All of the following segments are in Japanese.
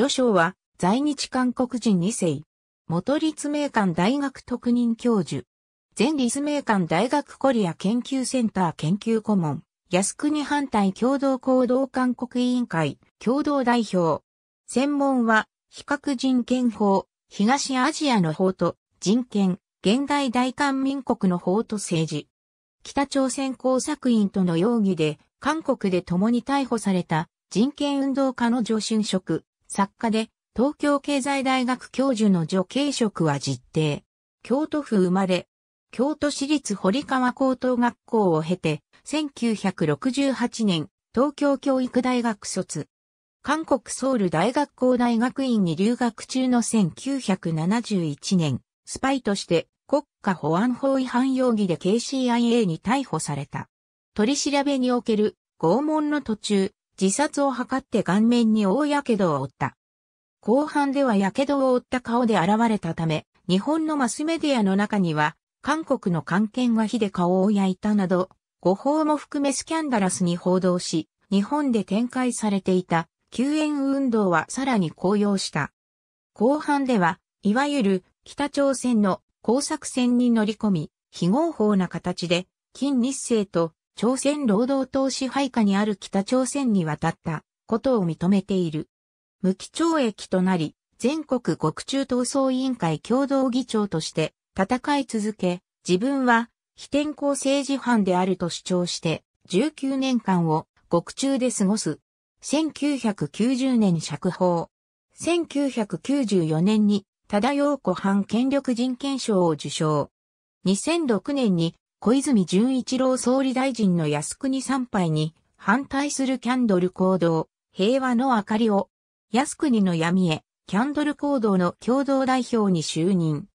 序章は在日韓国人2世。元立命館大学特任教授。前立命館大学コリア研究センター研究顧問。靖国反対共同行動韓国委員会共同代表。専門は、比較人権法、東アジアの法と人権、現代大韓民国の法と政治。北朝鮮工作員との容疑で、韓国で共に逮捕された人権運動家の助春職、作家で、東京経済大学教授の女系職は実定。京都府生まれ。京都市立堀川高等学校を経て、1968年、東京教育大学卒。韓国ソウル大学校大学院に留学中の1971年、スパイとして国家保安法違反容疑で KCIA に逮捕された。取り調べにおける拷問の途中、自殺を図って顔面に大火傷を負った。後半では火傷を負った顔で現れたため、日本のマスメディアの中には、韓国の関係が火で顔を焼いたなど、誤報も含めスキャンダラスに報道し、日本で展開されていた救援運動はさらに高揚した。後半では、いわゆる北朝鮮の工作船に乗り込み、非合法な形で、金日成と朝鮮労働党支配下にある北朝鮮に渡ったことを認めている。無期懲役となり、全国獄中闘争委員会共同議長として戦い続け、自分は非天候政治犯であると主張して19年間を獄中で過ごす。1990年釈放。1994年に、忠陽湖反権力人権賞を受賞。2006年に小泉純一郎総理大臣の靖国参拝に反対するキャンドル行動、平和の明かりを、靖国の闇へ、キャンドル行動の共同代表に就任。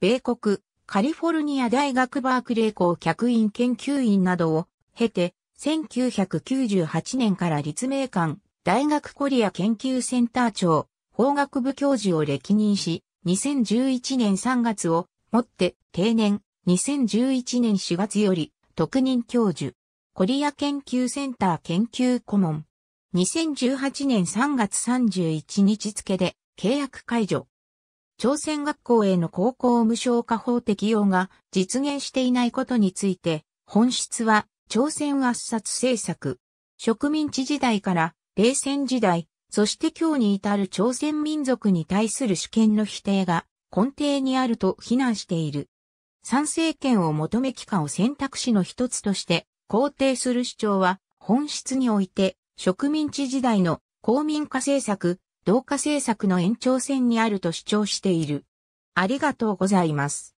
米国、カリフォルニア大学バークレー校客員研究員などを経て、1998年から立命館、大学コリア研究センター長、法学部教授を歴任し、2011年3月をもって定年、2011年4月より、特任教授、コリア研究センター研究顧問。2018年3月31日付で契約解除。朝鮮学校への高校無償化法適用が実現していないことについて、本質は朝鮮圧殺政策。植民地時代から冷戦時代、そして今日に至る朝鮮民族に対する主権の否定が根底にあると非難している。参政権を求め期間を選択肢の一つとして肯定する主張は本質において植民地時代の公民化政策、同化政策の延長線にあると主張している。ありがとうございます。